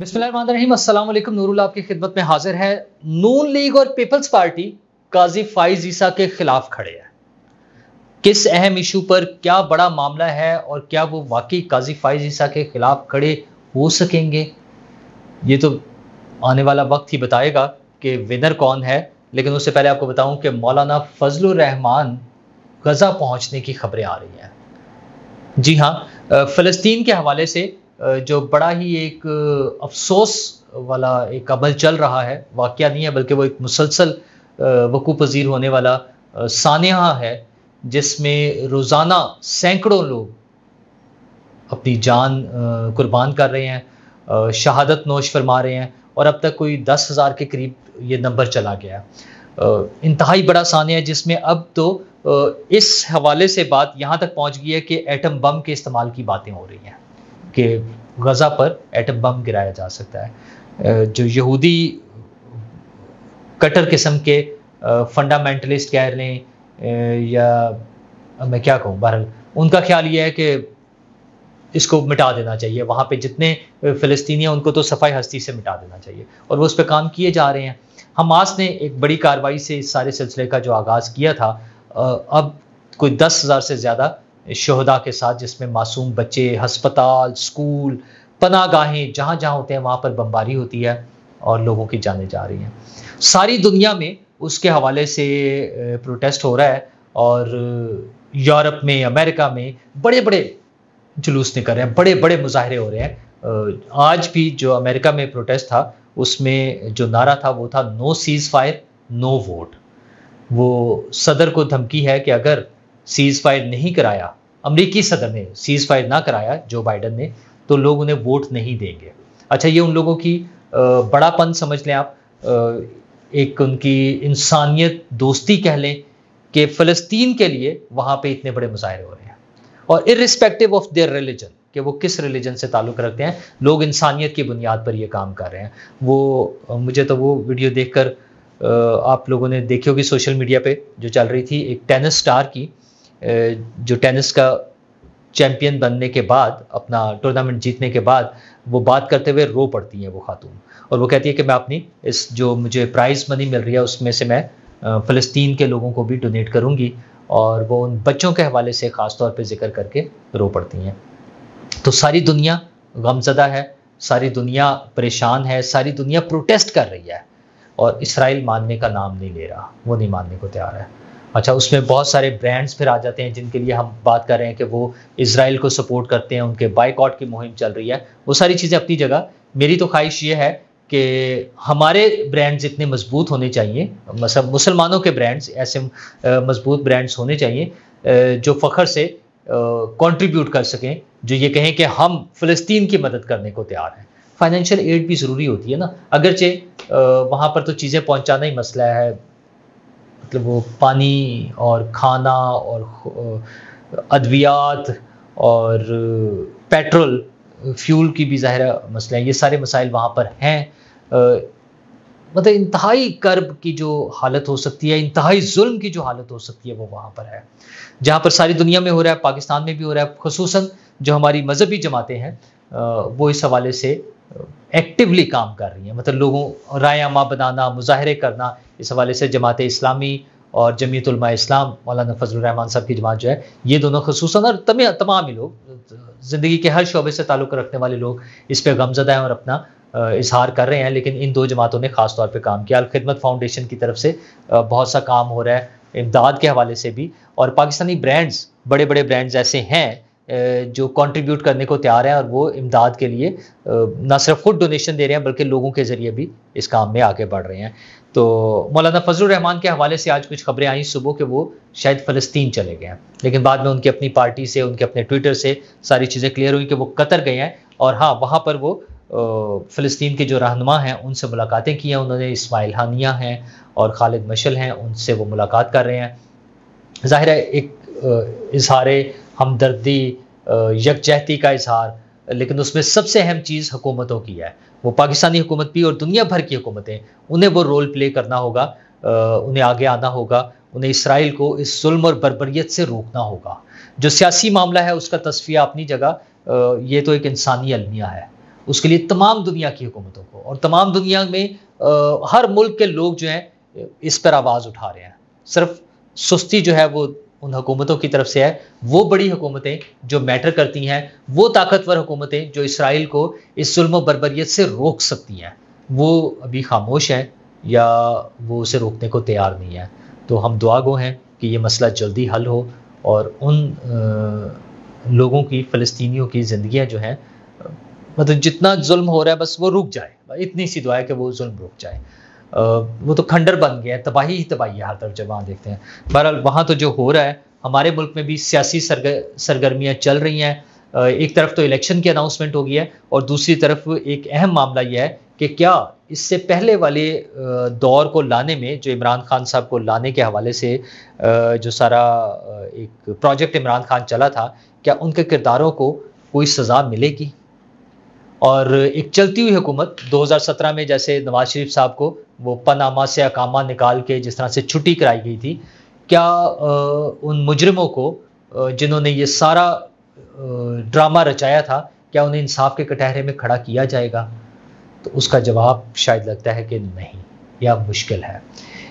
बिस्मिल्लाम नूरुल आपकी खिदमत में हाजिर है नून लीग और पीपल्स पार्टी काजी फाइज ईसा के खिलाफ खड़े हैं किस अहम इशू पर क्या बड़ा मामला है और क्या वो वाकई काजी फाइज ईसा के खिलाफ खड़े हो सकेंगे ये तो आने वाला वक्त ही बताएगा कि विनर कौन है लेकिन उससे पहले आपको बताऊं कि मौलाना फजल रहमान गज़ा पहुंचने की खबरें आ रही हैं जी हाँ फ़लस्तीन के हवाले से जो बड़ा ही एक अफसोस वाला एक अमल चल रहा है वाक़ नहीं है बल्कि वो एक मुसलसल वकू पजीर होने वाला सानहा है जिसमें रोज़ाना सैकड़ों लोग अपनी जान कुर्बान कर रहे हैं शहादत नोश फरमा रहे हैं और अब तक कोई दस हज़ार के करीब ये नंबर चला गया है इंतहाई बड़ा सानिया है जिसमें अब तो इस हवाले से बात यहाँ तक पहुँच गई है कि एटम बम के इस्तेमाल की बातें हो रही हैं कि गज़ा पर एटम बम गिराया जा सकता है जो यहूदी कटर किस्म के फंडामेंटलिस्ट कह रहे या मैं क्या कहूँ बहरहाल उनका ख्याल ये है कि इसको मिटा देना चाहिए वहाँ पे जितने फ़लस्तनी हैं उनको तो सफाई हस्ती से मिटा देना चाहिए और वो उस पर काम किए जा रहे हैं हमास ने एक बड़ी कार्रवाई से इस सारे सिलसिले का जो आगाज़ किया था अब कोई दस हज़ार से ज़्यादा शहदा के साथ जिसमें मासूम बच्चे हस्पताल स्कूल पना गाहें जहाँ जहाँ होते हैं वहाँ पर बमबारी होती है और लोगों की जाने जा रही हैं सारी दुनिया में उसके हवाले से प्रोटेस्ट हो रहा है और यूरोप में अमेरिका में बड़े बड़े जुलूस निकल रहे हैं बड़े बड़े मुजाहरे हो रहे हैं आज भी जो अमेरिका में प्रोटेस्ट था उसमें जो नारा था वो था no ceasefire no vote वो सदर को धमकी है कि अगर सीज फायर नहीं कराया अमरीकी सदर ने सीज फायर ना कराया जो बाइडन ने तो लोग उन्हें वोट नहीं देंगे अच्छा ये उन लोगों की बड़ापन समझ लें आप एक उनकी इंसानियत दोस्ती कह लें कि फ़लस्तीन के लिए वहाँ पे इतने बड़े मुजाहरे हो रहे हैं और इरिस्पेक्टिव ऑफ देयर रिलीजन कि वो किस रिलीजन से ताल्लुक़ रखते हैं लोग इंसानियत की बुनियाद पर ये काम कर रहे हैं वो मुझे तो वो वीडियो देखकर आप लोगों ने देखी होगी सोशल मीडिया पे जो चल रही थी एक टेनिस स्टार की जो टेनिस का चैम्पियन बनने के बाद अपना टूर्नामेंट जीतने के बाद वो बात करते हुए रो पड़ती हैं वो खातून और वो कहती है कि मैं अपनी इस जो मुझे प्राइज़ मनी मिल रही है उसमें से मैं फ़लस्तीन के लोगों को भी डोनेट करूँगी और वो उन बच्चों के हवाले से ख़ास तौर पर जिक्र करके रो पड़ती हैं तो सारी दुनिया गमजदा है सारी दुनिया परेशान है सारी दुनिया प्रोटेस्ट कर रही है और इसराइल मानने का नाम नहीं ले रहा वो नहीं मानने को तैयार है अच्छा उसमें बहुत सारे ब्रांड्स फिर आ जाते हैं जिनके लिए हम बात कर रहे हैं कि वो इसराइल को सपोर्ट करते हैं उनके बाइकआउट की मुहिम चल रही है वो सारी चीज़ें अपनी जगह मेरी तो ख्वाहिश ये है कि हमारे ब्रांड्स इतने मजबूत होने चाहिए मतलब मुसलमानों के ब्रांड्स ऐसे मजबूत ब्रांड्स होने चाहिए जो फ़खर से कंट्रीब्यूट कर सकें जो ये कहें कि हम फ़लस्तीन की मदद करने को तैयार हैं फाइनेंशियल एड भी ज़रूरी होती है ना अगरचे वहाँ पर तो चीज़ें पहुँचाना ही मसला है मतलब वो पानी और खाना और अद्वियात और पेट्रोल फ्यूल की भी ज़ाहिर मसला है ये सारे मसाइल वहाँ पर हैं मतलब इंतहाई कर्ब की जो हालत हो सकती है इंतहाई जुल्म की जो हालत हो सकती है वो वहाँ पर है जहाँ पर सारी दुनिया में हो रहा है पाकिस्तान में भी हो रहा है खसूस जो हमारी मजहबी जमातें हैं वो इस हवाले से एक्टिवली काम कर रही हैं मतलब लोगों आमा बनाना मुजाहरे करना इस हवाले से जमात इस्लामी और जमीतलमा इस्लाम मौलाना फजलरहमान साहब की जमात जो है ये दोनों खसूस और तमाम ही लोग ज़िंदगी के हर शोबे से ताल्लुक़ रखने वाले लोग इस पर गमजदा हैं और अपना इजहार कर रहे हैं लेकिन इन दो जमातों ने खास तौर पर काम किया अलखदमत फाउंडेशन की तरफ से बहुत सा काम हो रहा है इमदाद के हवाले से भी और पाकिस्तानी ब्रांड्स बड़े बड़े ब्रांड्स ऐसे हैं जो कंट्रीब्यूट करने को तैयार हैं और वो इमदाद के लिए ना सिर्फ खुद डोनेशन दे रहे हैं बल्कि लोगों के ज़रिए भी इस काम में आगे बढ़ रहे हैं तो मौलाना फजल रहमान के हवाले से आज कुछ खबरें आई सुबह के वो शायद फ़लस्तीन चले गए हैं लेकिन बाद में उनकी अपनी पार्टी से उनके अपने ट्विटर से सारी चीज़ें क्लियर हुई कि वो कतर गए हैं और हाँ वहाँ पर वो फ़लस्तीन के जो रहनमा हैं उनसे मुलाकातें की हैं उन्होंने इसमाइल हानिया हैं और खालिद मशल हैं उनसे वो मुलाकात कर रहे हैं ज़ाहिर है एक इजहार हमदर्दी यकजहती का इजहार लेकिन उसमें सबसे अहम चीज़ हुकूमतों की है वो पाकिस्तानी हुकूमत भी और दुनिया भर की हुकूमतें उन्हें वो रोल प्ले करना होगा उन्हें आगे आना होगा उन्हें इसराइल को इस जुल्म और बरबरीत से रोकना होगा जो सियासी मामला है उसका तस्फिया अपनी जगह ये तो एक इंसानी अलमिया है उसके लिए तमाम दुनिया की हुकूमतों को और तमाम दुनिया में हर मुल्क के लोग जो हैं इस पर आवाज़ उठा रहे हैं सिर्फ सुस्ती जो है वो उन हुकूमतों की तरफ से है वो बड़ी हुकूमतें जो मैटर करती हैं वो ताकतवर हुकूमतें जो इसराइल को इस जुल्म बरबरीत से रोक सकती हैं वो अभी खामोश हैं या वो उसे रोकने को तैयार नहीं है तो हम दुआ गो हैं कि ये मसला जल्दी हल हो और उन आ, लोगों की फ़लस्तियों की ज़िंदियाँ जो हैं मतलब जितना जुल्म हो रहा है बस वो रुक जाए इतनी सी दुआ है कि वो जुल्म रुक जाए वो तो खंडर बन गया है तबाही ही तबाही है हर तरफ जब वहाँ देखते हैं बहरहाल वहाँ तो जो हो रहा है हमारे मुल्क में भी सियासी सरग सरगर्मियाँ चल रही हैं एक तरफ तो इलेक्शन की अनाउंसमेंट हो गई है और दूसरी तरफ एक अहम मामला यह है कि क्या इससे पहले वाले दौर को लाने में जो इमरान खान साहब को लाने के हवाले से जो सारा एक प्रोजेक्ट इमरान खान चला था क्या उनके किरदारों को कोई सज़ा मिलेगी और एक चलती हुई हुकूमत 2017 में जैसे नवाज शरीफ साहब को वो पनामा से अकामा निकाल के जिस तरह से छुट्टी कराई गई थी क्या उन मुजरमों को जिन्होंने ये सारा ड्रामा रचाया था क्या उन्हें इंसाफ के कटहरे में खड़ा किया जाएगा तो उसका जवाब शायद लगता है कि नहीं यह मुश्किल है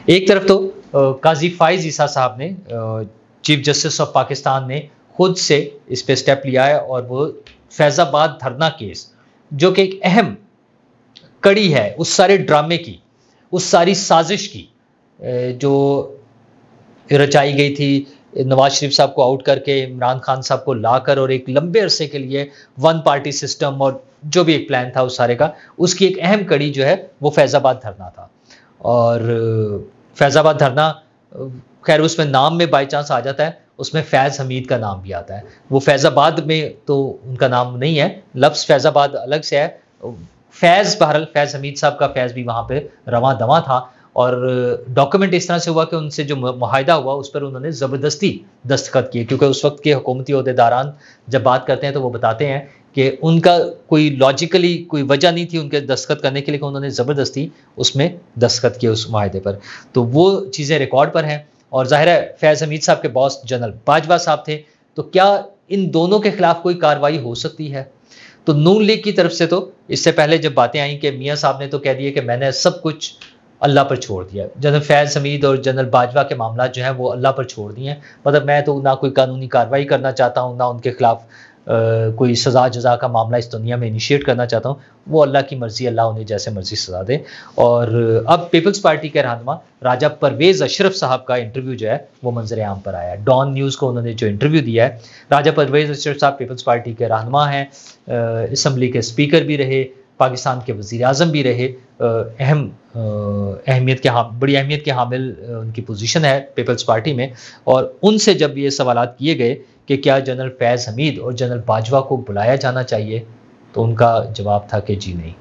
एक तरफ तो काजी फाइज ईसा साहब ने चीफ जस्टिस ऑफ पाकिस्तान ने खुद से इस पर स्टेप लिया है और वो फैज़ाबाद धरना केस जो कि एक अहम कड़ी है उस सारे ड्रामे की उस सारी साजिश की जो रचाई गई थी नवाज शरीफ साहब को आउट करके इमरान खान साहब को लाकर और एक लंबे अरसे के लिए वन पार्टी सिस्टम और जो भी एक प्लान था उस सारे का उसकी एक अहम कड़ी जो है वो फैज़ाबाद धरना था और फैज़ाबाद धरना खैर उसमें नाम में बाई चांस आ जाता है उसमें फैज़ हमीद का नाम भी आता है वो फैज़ाबाद में तो उनका नाम नहीं है लफ्ज़ फैज़ाबाद अलग से है फैज़ बहरल फैज़ हमीद साहब का फैज़ भी वहाँ पर रवा दवा था और डॉक्यूमेंट इस तरह से हुआ कि उनसे जो माहिदा हुआ उस पर उन्होंने ज़बरदस्ती दस्तखत किए क्योंकि उस वक्त के हुकूमती अहदेदारान जब बात करते हैं तो वो बताते हैं कि उनका कोई लॉजिकली कोई वजह नहीं थी उनके दस्तखत करने के लिए कि उन्होंने ज़बरदस्ती उसमें दस्तखत किए उस माहे पर तो वो चीज़ें रिकॉर्ड पर हैं और जाहिर है फैज़ हमीद साहब के बॉस जनरल बाजवा साहब थे तो क्या इन दोनों के खिलाफ कोई कार्रवाई हो सकती है तो नून लीग की तरफ से तो इससे पहले जब बातें आई कि मियाँ साहब ने तो कह दिया कि मैंने सब कुछ अल्लाह पर छोड़ दिया जनरल फैज़ हमीद और जनरल बाजवा के मामला जो हैं वो अल्लाह पर छोड़ दिए हैं मतलब मैं तो ना कोई कानूनी कार्रवाई करना चाहता हूँ ना उनके खिलाफ कोई सज़ा जजा का मामला इस दुनिया में इनिशिएट करना चाहता हूँ वो अल्लाह की मर्ज़ी अल्लाह उन्हें जैसे मर्ज़ी सज़ा दे और अब पीपल्स पार्टी के रहनमा राजा परवेज़ अशरफ साहब का इंटरव्यू जो है वो मंजर आम पर आया है डॉन न्यूज़ को उन्होंने जो इंटरव्यू दिया है राजा परवेज़ अशरफ साहब पीपल्स पार्टी के रहनमा हैं इसम्बली के स्पीकर भी रहे पाकिस्तान के वज़ी अजम भी रहे अहम अहमियत के हा बड़ी अहमियत के हामिल उनकी पोजीशन है पीपल्स पार्टी में और उनसे जब ये सवाल किए गए कि क्या जनरल फैज़ हमीद और जनरल बाजवा को बुलाया जाना चाहिए तो उनका जवाब था कि जी नहीं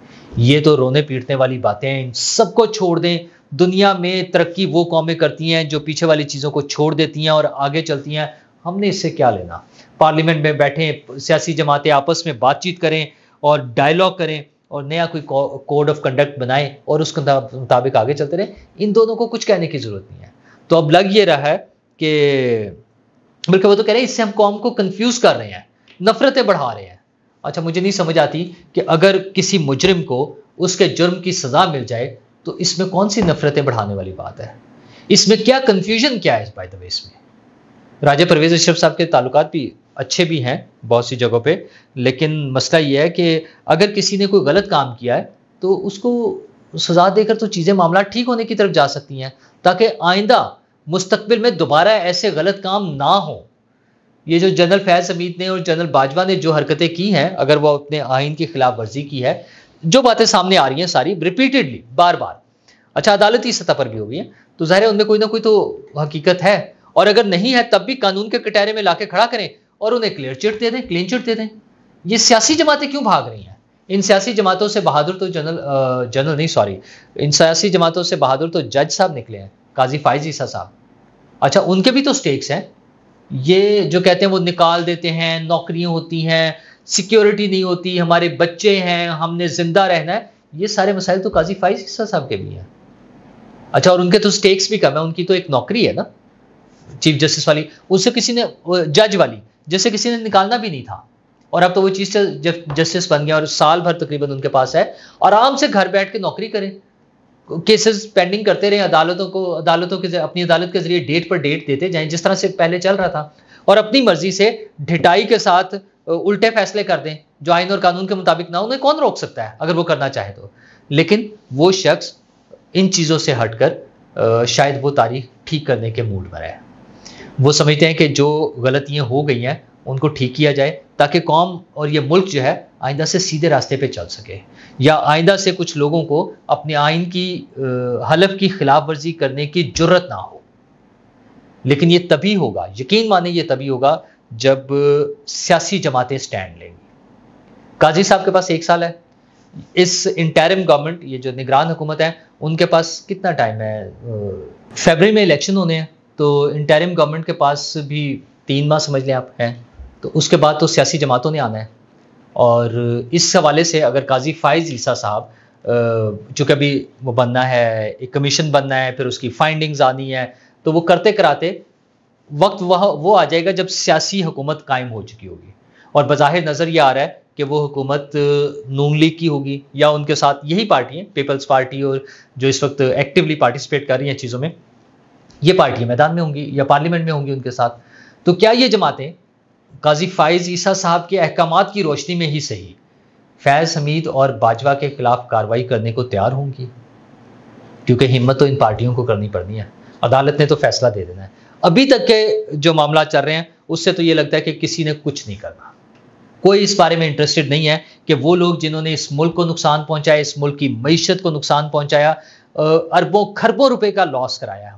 ये तो रोने पीटने वाली बातें हैं इन सबको छोड़ दें दुनिया में तरक्की वो कौमें करती हैं जो पीछे वाली चीज़ों को छोड़ देती हैं और आगे चलती हैं हमने इससे क्या लेना पार्लियामेंट में बैठें सियासी जमातें आपस में बातचीत करें और डायलॉग करें और नया कोई कोड ऑफ कंडक्ट बनाए और उसके मुताबिक आगे चलते रहे इन दोनों को कुछ कहने की ज़रूरत नहीं है तो अब लग ये रहा है कि बल्कि वो तो कह रहे हैं इससे हम कौम को कंफ्यूज कर रहे हैं नफ़रतें बढ़ा रहे हैं अच्छा मुझे नहीं समझ आती कि अगर किसी मुजरिम को उसके जुर्म की सज़ा मिल जाए तो इसमें कौन सी नफ़रतें बढ़ाने वाली बात है इसमें क्या कंफ्यूजन क्या है इस बाय द वे इसमें राजा परवेज अशरफ साहब के ताल्लुक भी अच्छे भी हैं बहुत सी जगहों पे लेकिन मसला ये है कि अगर किसी ने कोई गलत काम किया है तो उसको सजा देकर तो चीज़ें मामला ठीक होने की तरफ जा सकती हैं ताकि आइंदा मुस्तबिल में दोबारा ऐसे गलत काम ना हो ये जो जनरल फैज हमीद ने और जनरल बाजवा ने जो हरकतें की हैं अगर वो अपने आइन की खिलाफ वर्जी की है जो बातें सामने आ रही हैं सारी रिपीटेडली बार बार अच्छा अदालती सतह पर भी हो गई है तो ज़ाहिर है उनमें कोई ना कोई तो हकीकत है और अगर नहीं है तब भी कानून के कटहरे में लाके खड़ा करें और उन्हें क्लियर चिट दे दें क्लीन चिट दे दें ये सियासी जमातें क्यों भाग रही हैं इन सियासी जमातों से बहादुर तो जनरल जनरल नहीं सॉरी इन सियासी जमातों से बहादुर तो जज साहब निकले हैं काजी फाइज ईसा साहब अच्छा उनके भी तो स्टेक्स हैं ये जो कहते हैं वो निकाल देते हैं नौकरियां होती हैं सिक्योरिटी नहीं होती हमारे बच्चे हैं हमने जिंदा रहना है ये सारे मसाइल तो काजी फाइज ईसा साहब के भी हैं अच्छा और उनके तो स्टेक्स भी कम है उनकी तो एक नौकरी है ना चीफ जस्टिस वाली उनसे किसी ने जज वाली जिससे किसी ने निकालना भी नहीं था और अब तो वो चीज जस्टिस बन गया और साल भर तकरीबन उनके पास है आराम से घर बैठ के नौकरी करें केसेस पेंडिंग करते रहे अदालतों को अदालतों के अपनी अदालत के जरिए डेट पर डेट देते जाएं जिस तरह से पहले चल रहा था और अपनी मर्जी से ढिटाई के साथ उल्टे फैसले कर दें जो आइन और कानून के मुताबिक ना उन्हें कौन रोक सकता है अगर वो करना चाहे तो लेकिन वो शख्स इन चीज़ों से हटकर शायद वो तारीख ठीक करने के मूड पर है वो समझते हैं कि जो गलतियाँ हो गई हैं उनको ठीक किया जाए ताकि कौम और ये मुल्क जो है आइंदा से सीधे रास्ते पे चल सके या आइंदा से कुछ लोगों को अपने आइन की हलफ की खिलाफ वर्जी करने की जरूरत ना हो लेकिन ये तभी होगा यकीन माने ये तभी होगा जब सियासी जमातें स्टैंड लेंगी काजी साहब के पास एक साल है इस इंटरम गवर्नमेंट ये जो निगरान हुकूमत है उनके पास कितना टाइम है फेबर में इलेक्शन होने हैं तो इंटरिम गवर्नमेंट के पास भी तीन माह समझ लें आप हैं तो उसके बाद तो सियासी जमातों ने आना है और इस हवाले से अगर काजी फाइज ईसा साहब चूँकि अभी वो बनना है एक कमीशन बनना है फिर उसकी फाइंडिंग्स आनी है तो वो करते कराते वक्त वह वो आ जाएगा जब सियासी हुकूमत कायम हो चुकी होगी और बाहिर नज़र ये आ रहा है कि वो हुकूमत नून लीग की होगी या उनके साथ यही पार्टी है पीपल्स पार्टी और जो इस वक्त एक्टिवली पार्टिसिपेट कर रही हैं चीज़ों में ये पार्टी मैदान में होंगी या पार्लियामेंट में होंगी उनके साथ तो क्या ये जमातें काजी फायज़ ईसा साहब के अहकाम की रोशनी में ही सही फैज़ हमीद और बाजवा के खिलाफ कार्रवाई करने को तैयार होंगी क्योंकि हिम्मत तो इन पार्टियों को करनी पड़नी है अदालत ने तो फैसला दे देना है अभी तक के जो मामला चल रहे हैं उससे तो ये लगता है कि किसी ने कुछ नहीं करना कोई इस बारे में इंटरेस्टेड नहीं है कि वो लोग जिन्होंने इस मुल्क को नुकसान पहुंचाया इस मुल्क की मीशत को नुकसान पहुंचाया अरबों खरबों रुपए का लॉस कराया है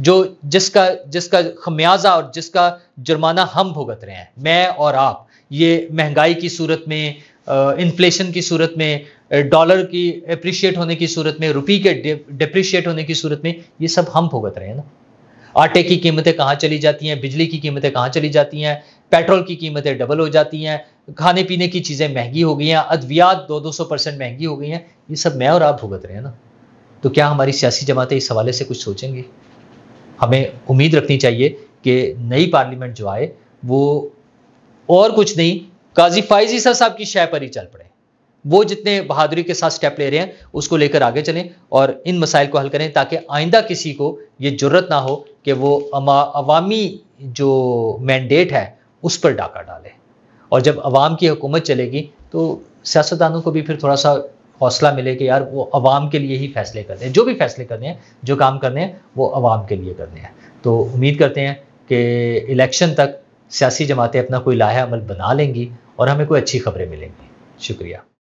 जो जिसका जिसका खमियाजा और जिसका जुर्माना हम भुगत रहे हैं मैं और आप ये महंगाई की सूरत में इन्फ्लेशन की सूरत में डॉलर की अप्रिशिएट होने की सूरत में रुपये के डिप्रिशिएट होने की सूरत में ये सब हम भुगत रहे हैं ना आटे की कीमतें कहाँ चली जाती हैं बिजली की कीमतें कहाँ चली जाती हैं पेट्रोल की कीमतें डबल हो जाती हैं खाने पीने की चीज़ें महंगी हो गई हैं अद्वियात दो दो सौ परसेंट महंगी हो गई हैं ये सब मैं और आप भुगत रहे हैं ना तो क्या हमारी सियासी जमातें इस हवाले से कुछ सोचेंगी हमें उम्मीद रखनी चाहिए कि नई पार्लियामेंट जो आए वो और कुछ नहीं काजी फाइजी सर साहब की शय पर ही चल पड़े वो जितने बहादुरी के साथ स्टेप ले रहे हैं उसको लेकर आगे चलें और इन मसाइल को हल करें ताकि आइंदा किसी को ये जरूरत ना हो कि वो अवामी जो मैंडेट है उस पर डाका डाले और जब अवाम की हुकूमत चलेगी तो सियासतदानों को भी फिर थोड़ा सा हौसला मिले कि यार वो आवाम के लिए ही फैसले करने हैं जो भी फैसले करने हैं जो काम करने हैं वो आवाम के लिए करने हैं तो उम्मीद करते हैं कि इलेक्शन तक सियासी जमातें अपना कोई लाहा अमल बना लेंगी और हमें कोई अच्छी खबरें मिलेंगी शुक्रिया